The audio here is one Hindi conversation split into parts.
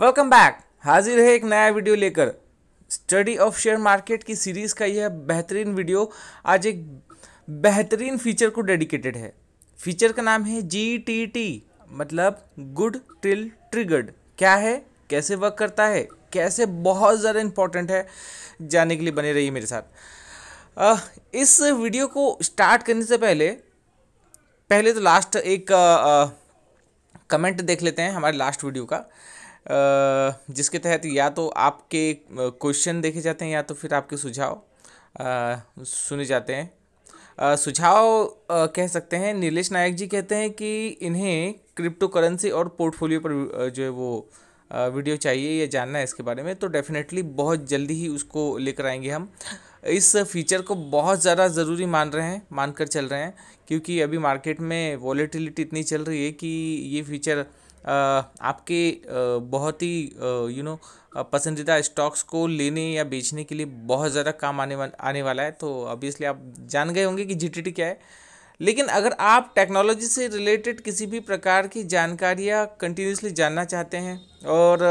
वेलकम बैक हाजिर है एक नया वीडियो लेकर स्टडी ऑफ शेयर मार्केट की सीरीज़ का यह बेहतरीन वीडियो आज एक बेहतरीन फीचर को डेडिकेटेड है फीचर का नाम है जी टी टी मतलब गुड टिल ट्रिगर्ड क्या है कैसे वर्क करता है कैसे बहुत ज़्यादा इंपॉर्टेंट है जानने के लिए बने रहिए मेरे साथ इस वीडियो को स्टार्ट करने से पहले पहले तो लास्ट एक कमेंट देख लेते हैं हमारे लास्ट वीडियो का जिसके तहत या तो आपके क्वेश्चन देखे जाते हैं या तो फिर आपके सुझाव सुने जाते हैं सुझाव कह सकते हैं नीलेश नायक जी कहते हैं कि इन्हें क्रिप्टो करेंसी और पोर्टफोलियो पर जो है वो वीडियो चाहिए या जानना है इसके बारे में तो डेफिनेटली बहुत जल्दी ही उसको लेकर आएंगे हम इस फीचर को बहुत ज़्यादा ज़रूरी मान रहे हैं मानकर चल रहे हैं क्योंकि अभी मार्केट में वॉलेटिलिटी इतनी चल रही है कि ये फीचर आपके बहुत ही यू नो पसंदीदा स्टॉक्स को लेने या बेचने के लिए बहुत ज़्यादा काम आने वा, आने वाला है तो ऑब्वियसली आप जान गए होंगे कि जी क्या है लेकिन अगर आप टेक्नोलॉजी से रिलेटेड किसी भी प्रकार की जानकारियाँ कंटिन्यूसली जानना चाहते हैं और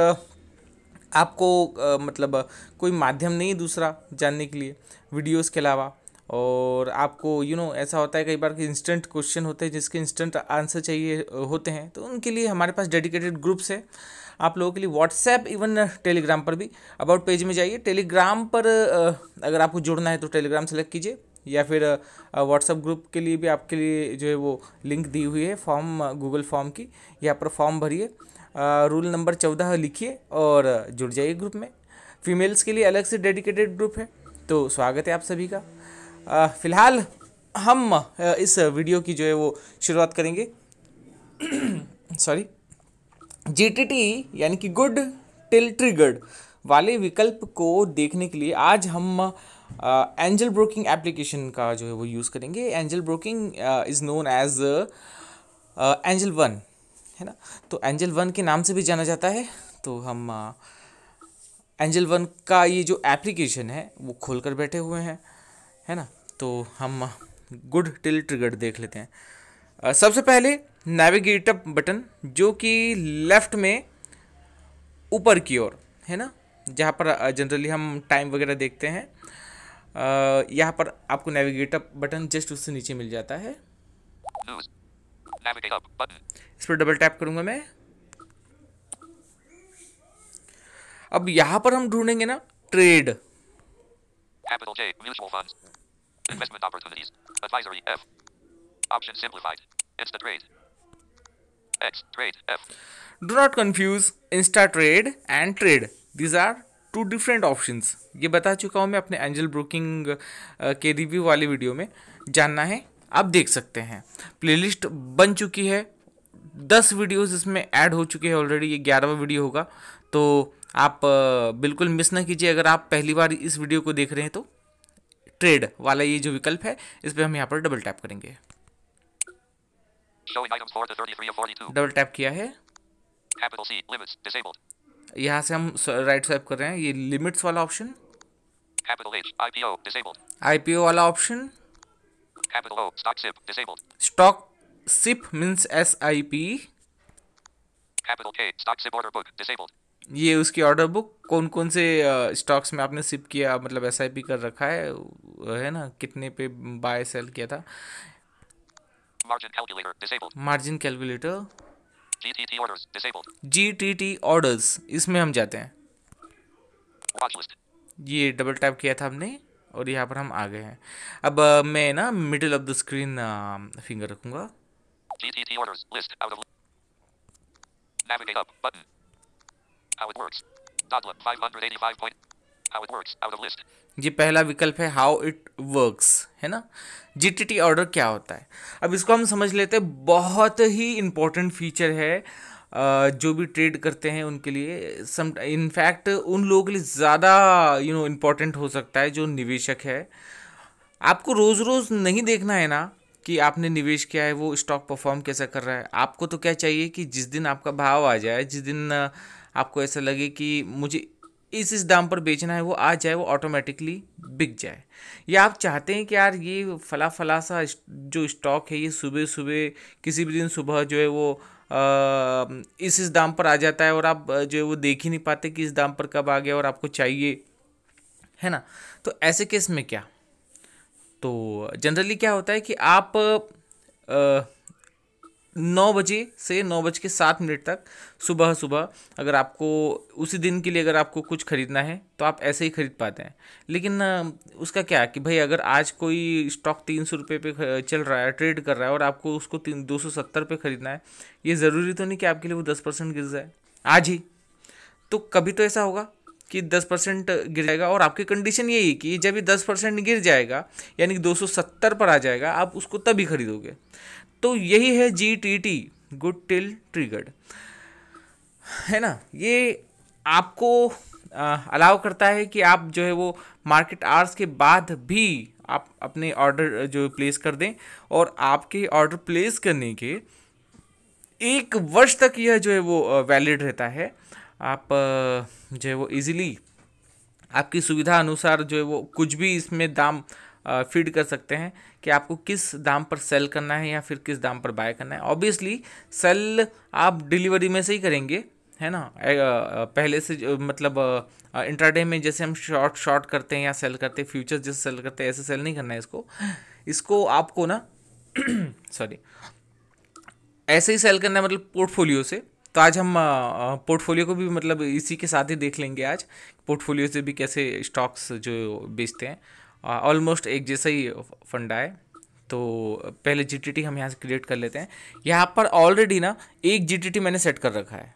आपको मतलब कोई माध्यम नहीं दूसरा जानने के लिए वीडियोस के अलावा और आपको यू you नो know, ऐसा होता है कई बार इंस्टेंट क्वेश्चन होते हैं जिसके इंस्टेंट आंसर चाहिए होते हैं तो उनके लिए हमारे पास डेडिकेटेड ग्रुप्स है आप लोगों के लिए व्हाट्सएप इवन टेलीग्राम पर भी अबाउट पेज में जाइए टेलीग्राम पर अगर आपको जुड़ना है तो टेलीग्राम सेलेक्ट कीजिए या फिर व्हाट्सएप ग्रुप के लिए भी आपके लिए जो है वो लिंक दी हुई है फॉर्म गूगल फॉर्म की यहाँ पर फॉर्म भरिए रूल नंबर चौदह लिखिए और जुड़ जाइए ग्रुप में फीमेल्स के लिए अलग से डेडिकेटेड ग्रुप है तो स्वागत है आप सभी का फ़िलहाल हम इस वीडियो की जो है वो शुरुआत करेंगे सॉरी जी यानी कि गुड टिल ट्रिगर्ड वाले विकल्प को देखने के लिए आज हम एंजल ब्रोकिंग एप्लीकेशन का जो है वो यूज़ करेंगे Angel Broking is known as Angel One है ना तो एंजल वन के नाम से भी जाना जाता है तो हम एंजल uh, वन का ये जो एप्लीकेशन है वो खोल कर बैठे हुए हैं है ना तो हम गुड टिल ट्रिगर देख लेते हैं सबसे पहले नेविगेटअप बटन जो कि लेफ़्ट में ऊपर की ओर है ना जहाँ पर जनरली हम टाइम वगैरह देखते हैं यहाँ पर आपको नेविगेटअप बटन जस्ट उससे नीचे मिल जाता है इस पर डबल टैप करूँगा मैं अब यहाँ पर हम ढूंढेंगे ना trade Investment opportunities. Advisory F. Option simplified. Insta trade. X trade F. Do not confuse Insta trade and trade. These are two different options ये बता चुका हूँ मैं अपने एंजल ब्रोकिंग के रिव्यू वाले वीडियो में जानना है आप देख सकते हैं प्लेलिस्ट बन चुकी है दस वीडियोस इसमें ऐड हो चुके हैं ऑलरेडी ये ग्यारहवा वीडियो होगा तो आप बिल्कुल मिस ना कीजिए अगर आप पहली बार इस वीडियो को देख रहे हैं तो ट्रेड वाला ये जो विकल्प है इस पर हम यहाँ पर डबल टैप करेंगे डबल टैप किया है यहाँ से हम राइट स्वाइप कर रहे हैं ये लिमिट्स वाला ऑप्शन आईपीओ वाला option stock SIP means S I P capital ये उसकी ऑर्डर बुक कौन कौन से स्टॉक्स में आपने सिप किया मतलब एस कर रखा है है ना कितने पे बाय सेल किया था margin calculator G T T orders इसमें हम जाते हैं ये डबल टैप किया था हमने और यहाँ पर हम आ गए हैं अब मैं ना middle of the screen finger रखूंगा How it works. Dotlib 585 point. How it works. Out of list. ये पहला विकल्प है हाउ इट वर्क्स है ना जी टी टी ऑर्डर क्या होता है अब इसको हम समझ लेते हैं बहुत ही इम्पोर्टेंट फीचर है जो भी ट्रेड करते हैं उनके लिए सम इनफैक्ट उन लोगों के लिए ज़्यादा यू नो इम्पोर्टेंट हो सकता है जो निवेशक है आपको रोज़ रोज़ नहीं देखना है ना कि आपने निवेश किया है वो स्टॉक परफॉर्म कैसा कर रहा है आपको तो क्या चाहिए कि जिस दिन आपका भाव आ जाए जिस दिन आपको ऐसा लगे कि मुझे इस इस दाम पर बेचना है वो आ जाए वो ऑटोमेटिकली बिक जाए या आप चाहते हैं कि यार ये फला फला सा जो स्टॉक है ये सुबह सुबह किसी भी दिन सुबह जो है वो इस इस दाम पर आ जाता है और आप जो है वो देख ही नहीं पाते कि इस दाम पर कब आ गया और आपको चाहिए है ना तो ऐसे केस में क्या तो जनरली क्या होता है कि आप आ, नौ बजे से नौ बज के सात मिनट तक सुबह सुबह अगर आपको उसी दिन के लिए अगर आपको कुछ ख़रीदना है तो आप ऐसे ही ख़रीद पाते हैं लेकिन उसका क्या कि भाई अगर आज कोई स्टॉक तीन सौ रुपये पे चल रहा है ट्रेड कर रहा है और आपको उसको तीन दो सौ सत्तर पे ख़रीदना है ये ज़रूरी तो नहीं कि आपके लिए वो दस परसेंट गिर जाए आज ही तो कभी तो ऐसा होगा कि दस परसेंट गिर जाएगा और आपकी कंडीशन यही कि जब ये दस परसेंट गिर जाएगा यानी कि दो सौ सत्तर पर आ जाएगा आप उसको तभी खरीदोगे तो यही है G T T good till triggered है ना ये आपको अलाउ करता है कि आप जो है वो मार्केट आवर्स के बाद भी आप अपने ऑर्डर जो प्लेस कर दें और आपके ऑर्डर प्लेस करने के एक वर्ष तक यह जो है वो वैलिड रहता है आप जो है वो इजीली आपकी सुविधा अनुसार जो है वो कुछ भी इसमें दाम फीड कर सकते हैं कि आपको किस दाम पर सेल करना है या फिर किस दाम पर बाय करना है ऑब्वियसली सेल आप डिलीवरी में से ही करेंगे है ना पहले से मतलब इंटरडे में जैसे हम शॉर्ट शॉर्ट करते हैं या सेल करते हैं फ्यूचर्स जैसे सेल करते हैं ऐसे सेल नहीं करना है इसको इसको आपको ना सॉरी ऐसे ही सेल करना है मतलब पोर्टफोलियो से तो आज हम पोर्टफोलियो को भी मतलब इसी के साथ ही देख लेंगे आज पोर्टफोलियो से भी कैसे स्टॉक्स जो बेचते हैं ऑलमोस्ट एक जैसा ही फंडा है तो पहले जी हम यहाँ से क्रिएट कर लेते हैं यहाँ पर ऑलरेडी ना एक जी मैंने सेट कर रखा है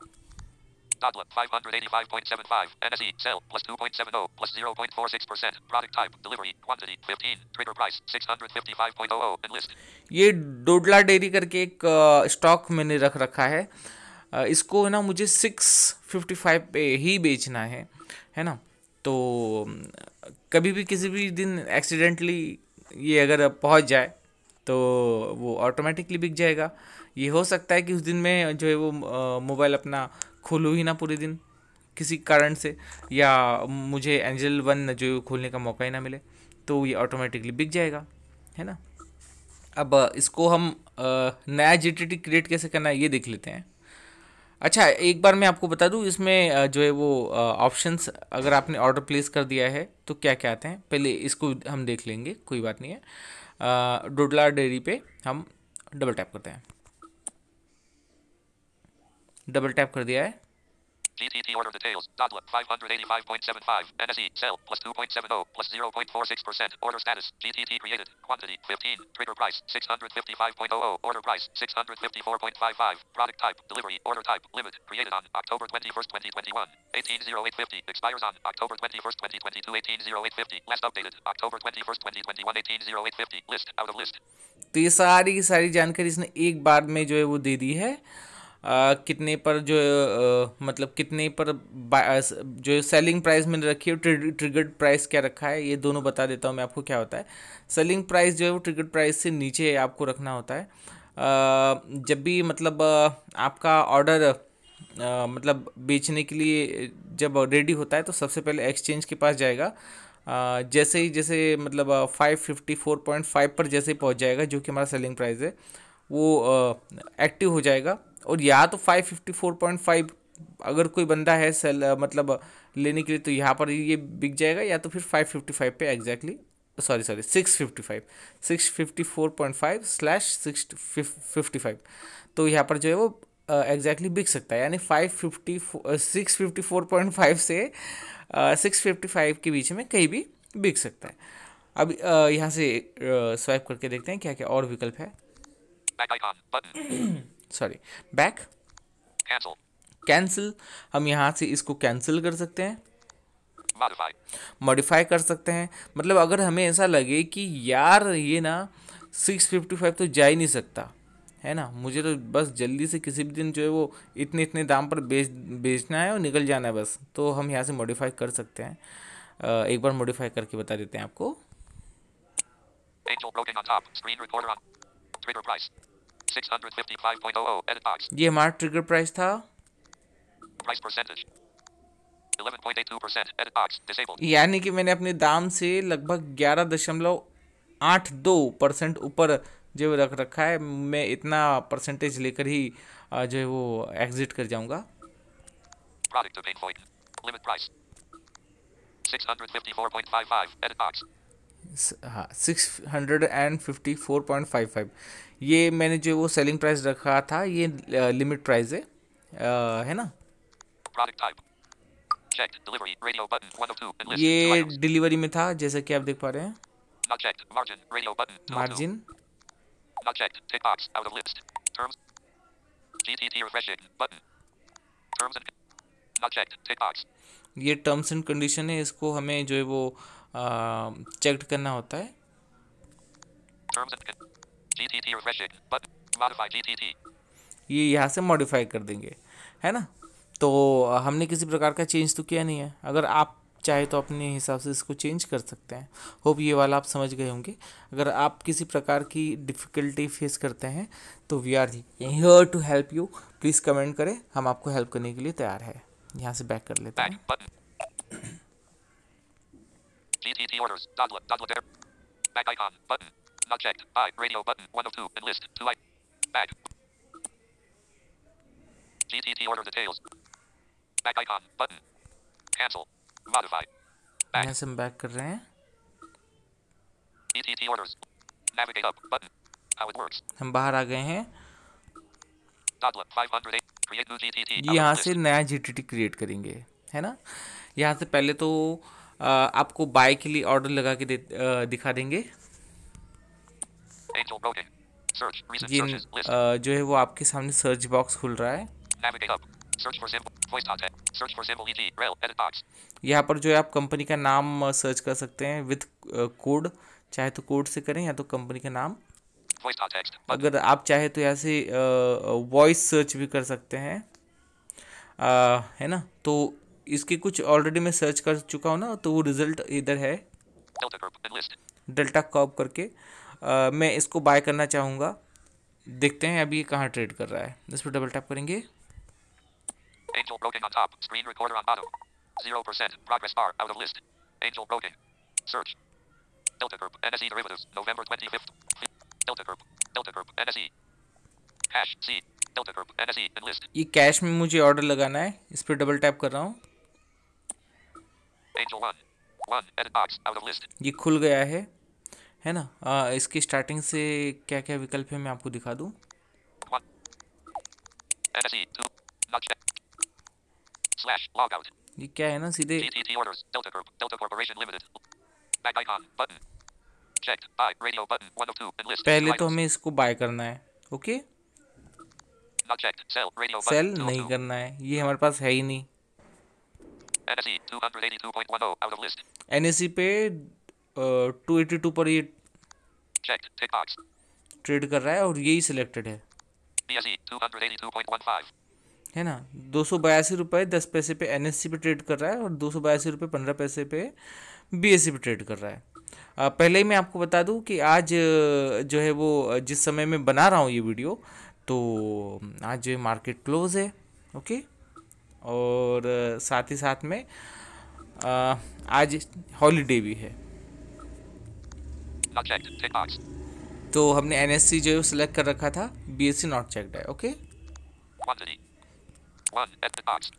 ये डोडला डेरी करके एक स्टॉक मैंने रख रखा है इसको है ना मुझे 655 पे ही बेचना है है ना तो कभी भी किसी भी दिन एक्सीडेंटली ये अगर पहुंच जाए तो वो ऑटोमेटिकली बिक जाएगा ये हो सकता है कि उस दिन में जो है वो मोबाइल अपना खोलूँ ही ना पूरे दिन किसी कारण से या मुझे एंजल वन जो खोलने का मौका ही ना मिले तो ये ऑटोमेटिकली बिक जाएगा है ना अब इसको हम नया जी क्रिएट कैसे करना है ये देख लेते हैं अच्छा एक बार मैं आपको बता दूं इसमें जो है वो ऑप्शंस अगर आपने ऑर्डर प्लेस कर दिया है तो क्या क्या आते हैं पहले इसको हम देख लेंगे कोई बात नहीं है डोडला डेयरी पे हम डबल टैप करते हैं डबल टैप कर दिया है GTT order details. Dublin 585.75. NSE sell plus 2.70 plus 0.46%. Order status. GTT created. Quantity 15. Trigger price 655.00. Order price 654.55. Product type. Delivery. Order type. Limit. Created on October 21st, 2021. 180850. Expires on October 21st, 2022. 180850. Last updated. October 21st, 2021. 180850. List. Out of list. तो ये सारी सारी जानकारी इसने एक बार में जो है वो दे दी है आ, कितने पर जो आ, मतलब कितने पर जो सेलिंग प्राइस मैंने रखी है ट्रिगर्ड प्राइस क्या रखा है ये दोनों बता देता हूँ मैं आपको क्या होता है सेलिंग प्राइस जो है वो ट्रिगर्ड प्राइस से नीचे आपको रखना होता है आ, जब भी मतलब आपका ऑर्डर मतलब बेचने के लिए जब रेडी होता है तो सबसे पहले एक्सचेंज के पास जाएगा जैसे ही जैसे मतलब five fifty four point five पर जैसे ही पहुंच जाएगा जो कि हमारा सेलिंग प्राइस है वो एक्टिव हो जाएगा और यहाँ तो 554.5 अगर कोई बंदा है सेल मतलब लेने के लिए तो यहाँ पर ये बिक जाएगा या तो फिर 555 पे exactly sorry sorry 655 654.5 slash six fifty five तो यहाँ पर जो है वो एग्जैक्टली uh, बिक सकता है यानी five fifty six fifty four point five से सिक्स फिफ्टी फाइव के बीच में कहीं भी बिक सकता है अब uh, यहाँ से स्वाइप uh, करके देखते हैं क्या क्या और विकल्प है सॉरी बैक कैंसिल कैंसिल हम यहाँ से इसको कैंसिल कर सकते हैं मॉडिफाई कर सकते हैं मतलब अगर हमें ऐसा लगे कि यार ये ना 655 तो जा ही नहीं सकता है ना मुझे तो बस जल्दी से किसी भी दिन जो है वो इतने इतने दाम पर बेच बेचना है और निकल जाना है बस तो हम यहाँ से मॉडिफाई कर सकते हैं एक बार मॉडिफाई करके बता देते हैं आपको Oh oh, ये हमारा ट्रिगर प्राइस था यानी कि मैंने अपने दाम से लगभग दो परसेंट ऊपर जो रख रखा है मैं इतना परसेंटेज लेकर ही जो है वो एग्जिट कर जाऊंगा Product Limit price. 654.55. Edit box. हाँ सिक्स ये मैंने जो वो सेलिंग प्राइस रखा था ये लिमिट प्राइस है है ना ये डिलीवरी में था जैसा कि आप देख पा रहे हैं मार्जिन ये टर्म्स एंड कंडीशन है इसको हमें जो है वो चेक um, करना होता है ये यहाँ से मॉडिफाई कर देंगे है ना तो हमने किसी प्रकार का चेंज तो किया नहीं है अगर आप चाहे तो अपने हिसाब से इसको चेंज कर सकते हैं होप ये वाला आप समझ गए होंगे अगर आप किसी प्रकार की डिफ़िकल्टी फेस करते हैं तो we are here to help you please comment करें हम आपको हेल्प करने के लिए तैयार है यहाँ से बैक कर लेते हैं GTT orders. Dodla, Dodla there. Back icon. Button. Not checked. Buy. Radio button. One of two. Enlist. Two. I. Back. GTT order details. Back icon. Button. Cancel. Modify. Back. यहाँ से हम बैक कर GTT orders. Navigate up. Button. How it works. हम बाहर आ गए हैं. Download 508. यहाँ से नया जी क्रिएट करेंगे. है ना यहाँ से पहले तो आपको बाय के लिए ऑर्डर लगा के दे, दिखा देंगे ये जो है वो आपके सामने सर्च बॉक्स खुल रहा है e यहाँ पर जो है आप कंपनी का नाम सर्च कर सकते हैं विथ कोड चाहे तो कोड से करें या तो कंपनी का नाम अगर आप चाहे तो यहाँ से वॉइस सर्च भी कर सकते हैं है ना तो इसके कुछ ऑलरेडी मैं सर्च कर चुका हूँ ना तो वो रिजल्ट इधर है डेल्टा कॉप करके आ, मैं इसको बाय करना चाहूँगा देखते हैं अभी कहाँ ट्रेड कर रहा है इस पर डबल टैप करेंगे ये कैश में मुझे ऑर्डर लगाना है इस पर डबल टैप कर रहा हूँ ये खुल गया है है ना आ, इसकी स्टार्टिंग से क्या क्या विकल्प है मैं आपको दिखा दूँ ये क्या है ना सीधे पहले तो हमें इसको बाय करना है ओके सेल नहीं करना है ये हमारे पास है ही नहीं NSE 282.10 out of list. NSE पे टू एटी टू पर ये ट्रेड कर रहा है और यही सिलेक्टेड है e, है ना दो सौ बयासी रुपये दस पैसे पे एन पे ट्रेड कर रहा है और दो सौ बयासी रुपये पंद्रह पैसे पे बी e पे ट्रेड कर रहा है आ, पहले ही मैं आपको बता दूं कि आज जो है वो जिस समय मैं बना रहा हूँ ये वीडियो तो आज जो है मार्केट क्लोज है ओके और साथ ही साथ में आज हॉलीडे भी है तो हमने एन जो सिलेक्ट कर रखा था B S C not checked है ओके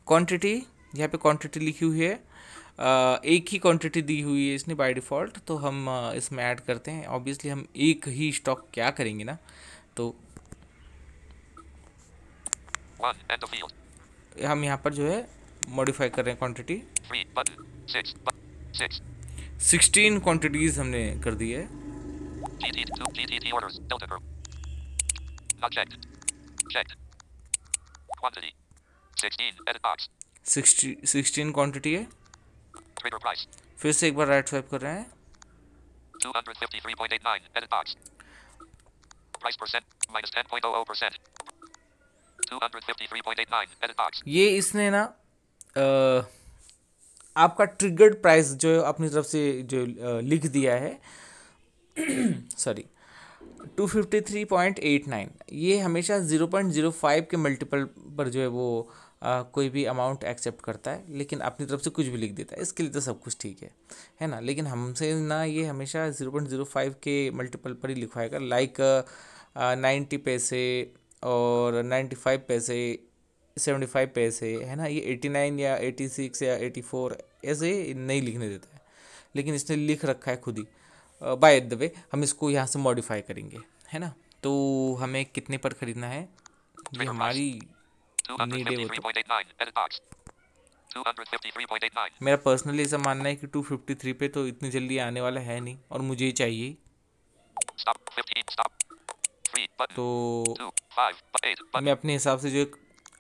क्वांटिटी यहाँ पे क्वांटिटी लिखी हुई है एक ही क्वांटिटी दी हुई है इसने बाय डिफ़ॉल्ट तो हम इसमें ऐड करते हैं ऑब्वियसली हम एक ही स्टॉक क्या करेंगे ना तो हम यहाँ पर जो है मॉडिफाई कर रहे हैं क्वांटिटी सिक्सटीन क्वांटिटीज हमने कर दी है सिक्सटीन क्वांटिटी है फिर से एक बार राइट स्वाइप कर रहे हैं two hundred fifty three point eight nine 253.89 price percent minus ten point o percent ये इसने ना आपका ट्रिगर्ड प्राइस जो अपनी तरफ से जो लिख दिया है सॉरी 253.89 ये हमेशा 0.05 के मल्टीपल पर जो है वो आ, कोई भी अमाउंट एक्सेप्ट करता है लेकिन अपनी तरफ से कुछ भी लिख देता है इसके लिए तो सब कुछ ठीक है है ना लेकिन हमसे ना ये हमेशा 0.05 के मल्टीपल पर ही लिखवाएगा लाइक नाइन्टी पैसे और नाइन्टी फाइव पैसे सेवेंटी फाइव पैसे है ना ये एटी नाइन या एटी सिक्स या एटी फोर ऐसे नहीं लिखने देता है लेकिन इसने लिख रखा है खुद ही बाय द वे हम इसको यहाँ से मॉडिफाई करेंगे है ना तो हमें कितने पर खरीदना है ये हमारी मेरा पर्सनली ऐसा मानना है कि 253 पे तो इतनी जल्दी आने वाला है नहीं और मुझे ही चाहिए stop, 15, stop. तो मैं अपने हिसाब से जो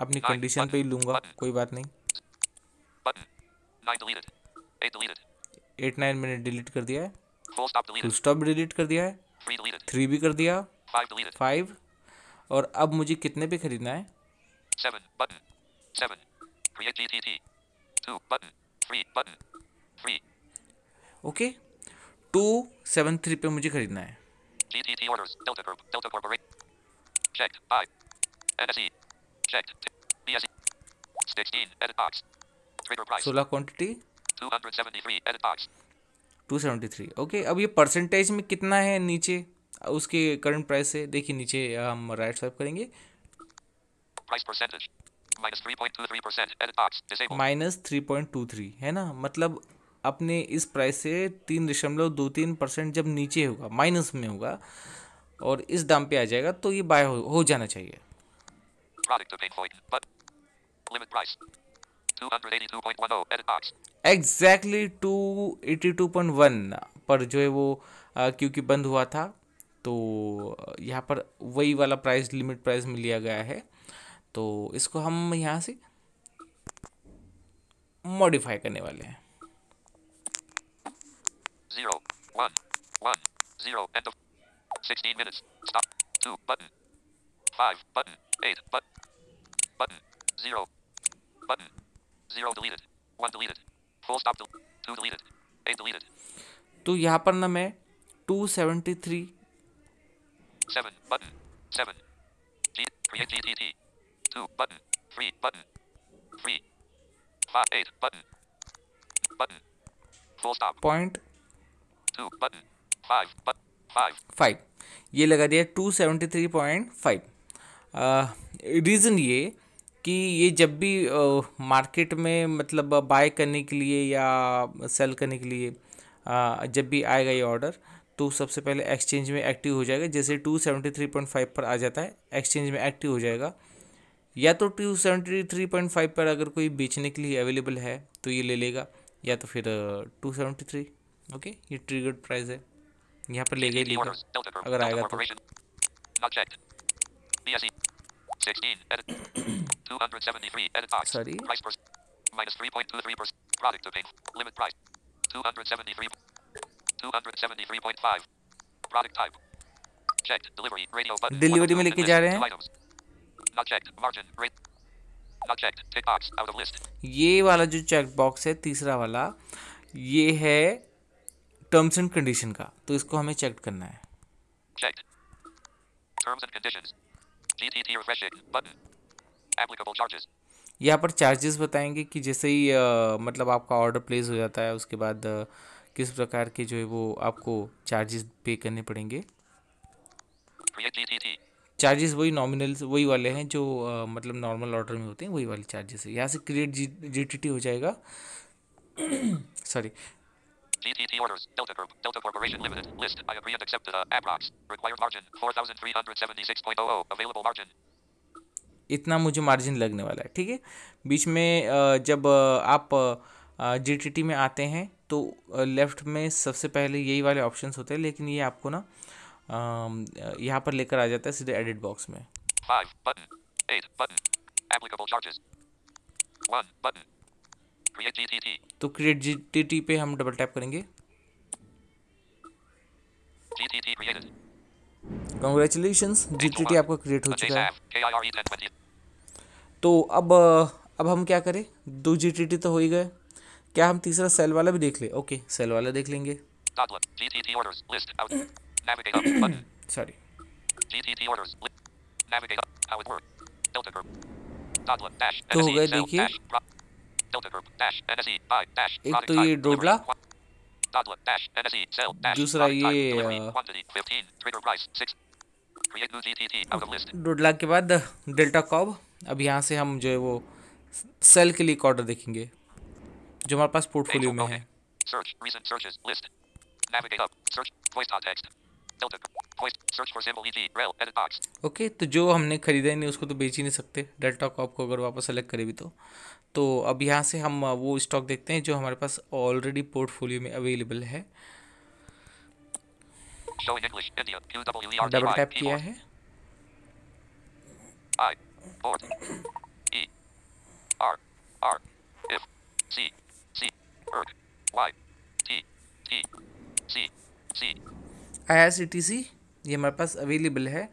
अपनी कंडीशन पे ही लूँगा कोई बात नहीं एट नाइन मैंने डिलीट कर दिया है टू स्टॉप डिलीट कर दिया है थ्री भी कर दिया फाइव और अब मुझे कितने पे खरीदना है ओके टू सेवन थ्री पे मुझे खरीदना है GTT orders. Delta Group. Delta Corporate. Checked. Five. NSE. Checked. BSE. 16. Edit box. Trigger price. 16 quantity 273. Edit box. 273. Okay okay, अब ये परसेंटेज में कितना है नीचे उसके करंट प्राइस से देखिए नीचे हम राइट स्वाइप करेंगे minus three point two three है ना मतलब अपने इस प्राइस से तीन दशमलव दो तीन परसेंट जब नीचे होगा माइनस में होगा और इस दाम पे आ जाएगा तो ये बाय हो, हो जाना चाहिए exactly two eighty two point one पर जो है वो आ, क्योंकि बंद हुआ था तो यहाँ पर वही वाला प्राइस लिमिट प्राइस में लिया गया है तो इसको हम यहाँ से मॉडिफाई करने वाले हैं zero, one, one, zero, end of 16 minutes, stop, two, button, five, button, eight, but, button, zero, button, zero deleted, one deleted, full stop, del- two deleted, eight deleted. तो यहाँ पर ना मैं 273 7 button 7 2 button 3 button 3 5 8 button button full stop point two button five but five five ये लगा दिया two seventy three point five reason ये कि ये जब भी मार्केट में मतलब बाय करने के लिए या सेल करने के लिए आ, जब भी आएगा ये ऑर्डर तो सबसे पहले एक्सचेंज में एक्टिव हो जाएगा जैसे two seventy three point five पर आ जाता है एक्सचेंज में एक्टिव हो जाएगा या तो two seventy three point five पर अगर कोई बेचने के लिए अवेलेबल है तो ये ले लेगा या तो फिर टू सेवेंटी थ्री ओके ये ट्रिगर्ड प्राइस है यहाँ पर ले गए लेकर अगर आएगा तो sorry minus 3.23% product domain limit price 273 273.5 product type checked delivery radio button delivery में लेके जा रहे हैं not checked margin rate not checked tick box out of list ये वाला जो चेक बॉक्स है तीसरा वाला ये है टर्म्स एंड कंडीशन का तो इसको हमें चेक करना है यहाँ पर चार्जेस बताएंगे कि जैसे ही आ, मतलब आपका ऑर्डर प्लेस हो जाता है उसके बाद आ, किस प्रकार के जो है वो आपको चार्जेस पे करने पड़ेंगे चार्जेस वही नॉमिनल वही वाले हैं जो आ, मतलब नॉर्मल ऑर्डर में होते हैं वही वाले चार्जेस है यहाँ से create G G T T हो जाएगा sorry GTT orders. Delta Group. Delta Corporation Limited. List. I agree and accept the uh, Aprox. Required margin 4376.00. Available margin. इतना मुझे मार्जिन लगने वाला है ठीक है बीच में जब आप जी में आते हैं तो लेफ़्ट में सबसे पहले यही वाले ऑप्शंस होते हैं लेकिन ये आपको ना यहाँ पर लेकर आ जाता है सीधे एडिट बॉक्स में Five button, eight button, applicable charges, one button, तो क्रिएट जीटीटी पे हम डबल टैप करेंगे कॉन्ग्रेचुलेशन जीटीटी आपका क्रिएट हो चुका है e तो अब अब हम क्या करें दो जीटीटी तो हो ही गए क्या हम तीसरा सेल वाला भी देख ले ओके सेल वाला देख लेंगे सॉरी तो हो e, गए देखिए E, एक तो ये डोडला e, दूसरा ये डोडला uh, के बाद डेल्टा कॉब अब यहाँ से हम जो है वो सेल के लिए ऑर्डर देखेंगे जो हमारे पास पोर्टफोलियो में है ओके e okay, तो जो हमने खरीदा ही नहीं उसको तो बेच ही नहीं सकते डेल्टा कॉप को अगर वापस सेलेक्ट करें भी तो तो अब यहाँ से हम वो स्टॉक देखते हैं जो हमारे पास ऑलरेडी पोर्टफोलियो में अवेलेबल है डबल टैप e किया है आई आर सी टी सी ये हमारे पास अवेलेबल है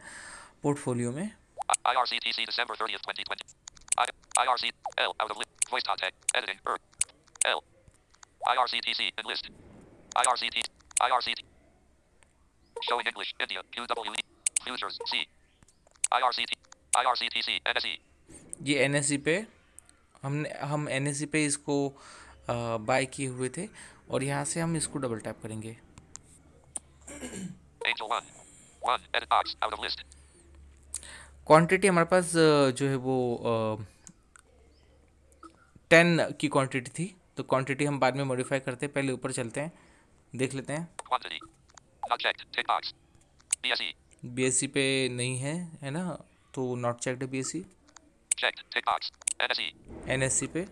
पोर्टफोलियो में I R C T IRCTC December 30th twenty I, IRC, L, out of list, voice contact, editing, er, L, in list. IRCTC, enlist, IRCT, T. showing English, India, Q W E. Futures. C, T. N S NSE. ये एन पे हमने हम एन पे इसको बाय किए हुए थे और यहाँ से हम इसको डबल टैप करेंगे Angel one, one edit box out of list. Quantity हमारे पास जो है वो टेन की क्वांटिटी थी तो क्वांटिटी हम बाद में मॉडिफाई करते हैं पहले ऊपर चलते हैं देख लेते हैं बी एस सी पे नहीं है है ना तो not checked B S C N S C पे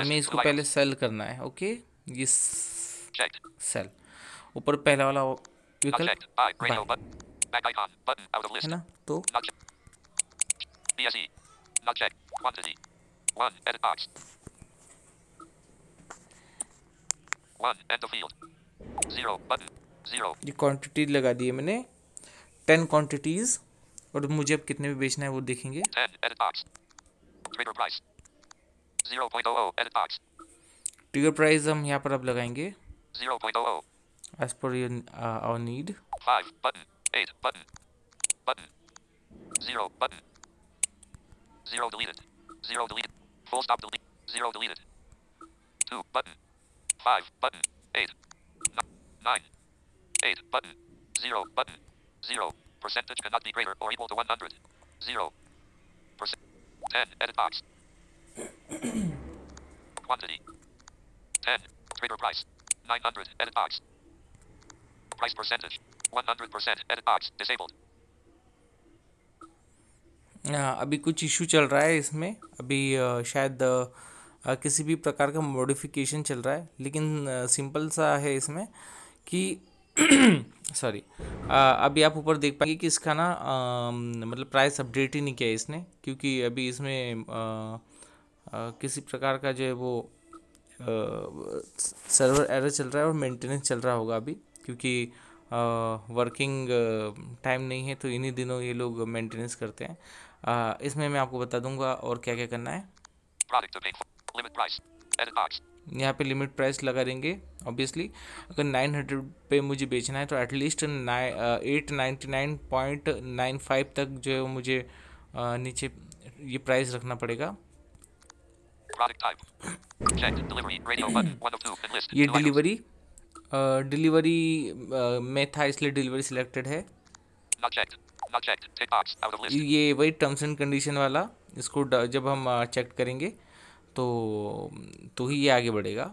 हमें इसको पहले सेल करना है ओके ये सेल ऊपर पहला वाला विकल्प है ना तो ये क्वांटिटी लगा दी है मैंने टेन क्वांटिटीज और मुझे अब कितने भी बेचना है वो देखेंगे ट्रिगर प्राइस oh oh. हम यहाँ पर अब लगाएंगे as per our need Eight button. Button. Zero button. Zero deleted. Zero deleted. Full stop delete. Zero deleted. Two button. Five button. Eight. Nine. Eight button. Zero button. Zero. Percentage cannot be greater or equal to 100. Zero. Percent. Ten. Edit box. Quantity. Ten. Trigger price. 900. Edit box. Price percentage. 100% edit box disabled. हाँ, अभी कुछ इशू चल रहा है इसमें अभी शायद किसी भी प्रकार का मॉडिफिकेशन चल रहा है लेकिन सिंपल सा है इसमें कि सॉरी अभी आप ऊपर देख पाएंगे कि इसका ना मतलब प्राइस अपडेट ही नहीं किया इसने क्योंकि अभी इसमें किसी प्रकार का जो है वो सर्वर एरर चल रहा है और मेंटेनेंस चल रहा होगा अभी क्योंकि वर्किंग टाइम नहीं है तो इन्हीं दिनों ये लोग मेंटेनेंस करते हैं इसमें मैं आपको बता दूंगा और क्या क्या करना है यहाँ पे लिमिट प्राइस लगा देंगे ऑब्वियसली अगर नाइन हंड्रेड पे मुझे बेचना है तो at least eight ninety nine point nine five तक जो है मुझे आ, नीचे ये प्राइस रखना पड़ेगा ये डिलीवरी डिलीवरी में था इसलिए डिलीवरी सिलेक्टेड है ये वही टर्म्स एंड कंडीशन वाला इसको जब हम चेक करेंगे तो तो ही ये आगे बढ़ेगा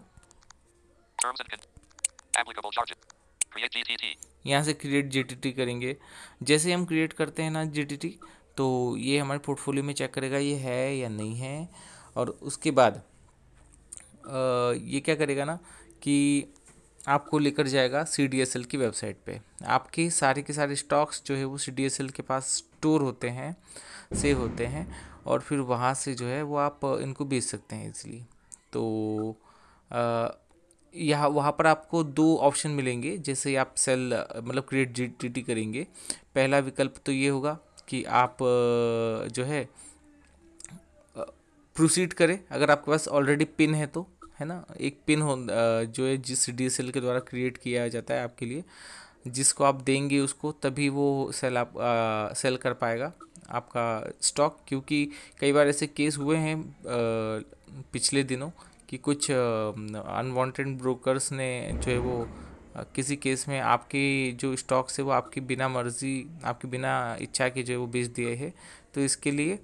यहाँ से क्रिएट टी करेंगे जैसे हम क्रिएट करते हैं ना टी तो ये हमारे पोर्टफोलियो में चेक करेगा ये है या नहीं है और उसके बाद आ, ये क्या करेगा ना कि आपको लेकर जाएगा सी की वेबसाइट पे आपके सारे के सारे स्टॉक्स जो है वो सी के पास स्टोर होते हैं से होते हैं और फिर वहाँ से जो है वो आप इनको बेच सकते हैं इसलिए तो यहाँ वहाँ पर आपको दो ऑप्शन मिलेंगे जैसे आप सेल मतलब क्रिएट जी करेंगे पहला विकल्प तो ये होगा कि आप जो है प्रोसीड करें अगर आपके पास ऑलरेडी पिन है तो है ना एक पिन हो जो है जिस डी सेल के द्वारा क्रिएट किया जाता है आपके लिए जिसको आप देंगे उसको तभी वो सेल आप आ, सेल कर पाएगा आपका स्टॉक क्योंकि कई बार ऐसे केस हुए हैं आ, पिछले दिनों कि कुछ अनवांटेड ब्रोकर्स ने जो है वो आ, किसी केस में आपके जो स्टॉक्स है वो आपकी बिना मर्जी आपकी बिना इच्छा के जो है वो बेच दिए हैं तो इसके लिए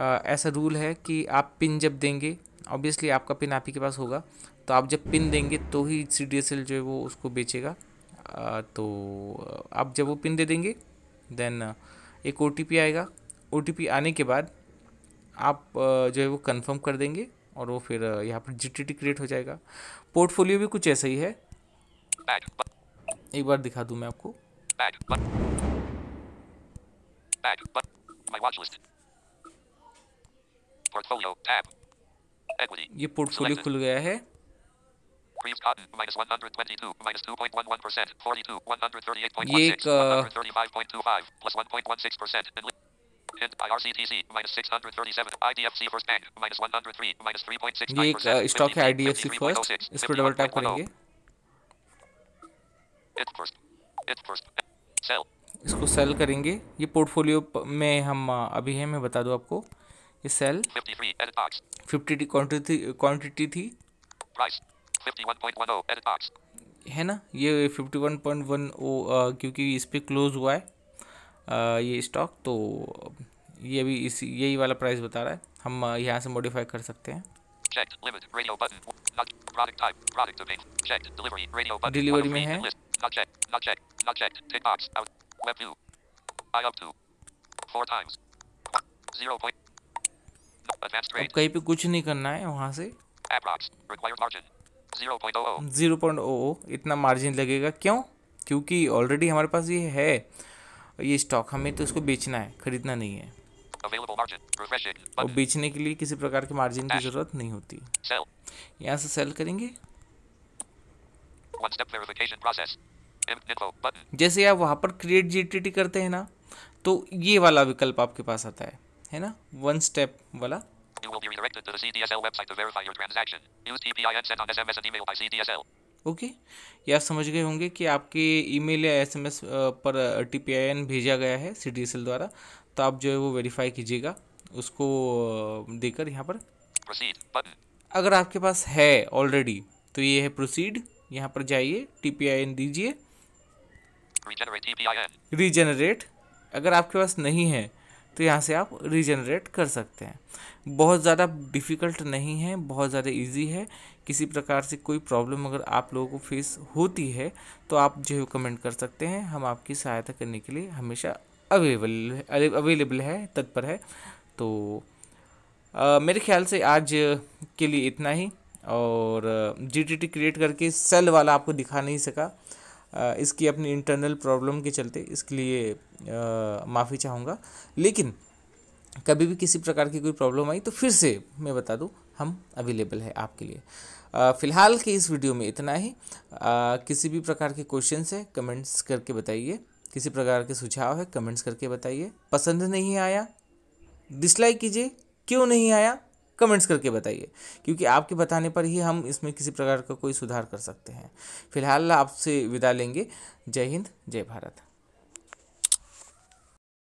आ, ऐसा रूल है कि आप पिन जब देंगे ऑब्वियसली आपका पिन आप ही के पास होगा तो आप जब पिन देंगे तो ही सी डी एस एल जो है वो उसको बेचेगा तो आप जब वो पिन दे देंगे देन एक ओ टी पी आएगा ओ टी पी आने के बाद आप जो है वो कंफर्म कर देंगे और वो फिर यहाँ पर जी टी टी क्रिएट हो जाएगा पोर्टफोलियो भी कुछ ऐसा ही है एक बार दिखा दूँ मैं आपको Portfolio tab. ये पोर्टफोलियो खुल गया है ये एक ये एक स्टॉक uh, है IDFC First oh oh. इसको डबल टैप करेंगे इसको सेल करेंगे ये पोर्टफोलियो में हम uh, अभी हैं मैं बता दूं आपको ये सेल 53 क्वांटिटी क्वान्टिटी थी है ना ये fifty one point one o क्योंकि इस पर क्लोज हुआ है आ, ये स्टॉक तो ये भी इस यही वाला प्राइस बता रहा है हम यहाँ से मॉडिफाई कर सकते हैं डिलीवरी में है अब कहीं पे कुछ नहीं करना है वहाँ से जीरो पॉइंट ओ इतना मार्जिन लगेगा क्यों क्योंकि ऑलरेडी हमारे पास ये है ये स्टॉक हमें तो इसको बेचना है खरीदना नहीं है और बेचने के लिए किसी प्रकार के मार्जिन की जरूरत नहीं होती यहाँ से सेल करेंगे जैसे आप वहाँ पर क्रिएट जी करते हैं ना तो ये वाला विकल्प आपके पास आता है है ना वन स्टेप वाला ओके okay. या समझ गए होंगे कि आपके ईमेल या एसएमएस पर टी भेजा गया है सी द्वारा तो आप जो है वो वेरीफाई कीजिएगा उसको देकर यहाँ पर अगर आपके पास है ऑलरेडी तो ये है प्रोसीड यहाँ पर जाइए टी दीजिए रीजनरेट अगर आपके पास नहीं है तो यहाँ से आप रिजनरेट कर सकते हैं बहुत ज़्यादा डिफ़िकल्ट नहीं है बहुत ज़्यादा इजी है किसी प्रकार से कोई प्रॉब्लम अगर आप लोगों को फेस होती है तो आप जो है कमेंट कर सकते हैं हम आपकी सहायता करने के लिए हमेशा अवेलेबल अवेलेबल है तत्पर है तो आ, मेरे ख्याल से आज के लिए इतना ही और जी टी क्रिएट करके सेल वाला आपको दिखा नहीं सका इसकी अपनी इंटरनल प्रॉब्लम के चलते इसके लिए माफ़ी चाहूँगा लेकिन कभी भी किसी प्रकार की कोई प्रॉब्लम आई तो फिर से मैं बता दूँ हम अवेलेबल है आपके लिए फ़िलहाल के इस वीडियो में इतना ही आ, किसी भी प्रकार के क्वेश्चंस है कमेंट्स करके बताइए किसी प्रकार के सुझाव है कमेंट्स करके बताइए पसंद नहीं आया डिसलाइक कीजिए क्यों नहीं आया कमेंट्स करके बताइए क्योंकि आपके बताने पर ही हम इसमें किसी प्रकार का कोई सुधार कर सकते हैं फिलहाल आपसे विदा लेंगे जय हिंद जय भारत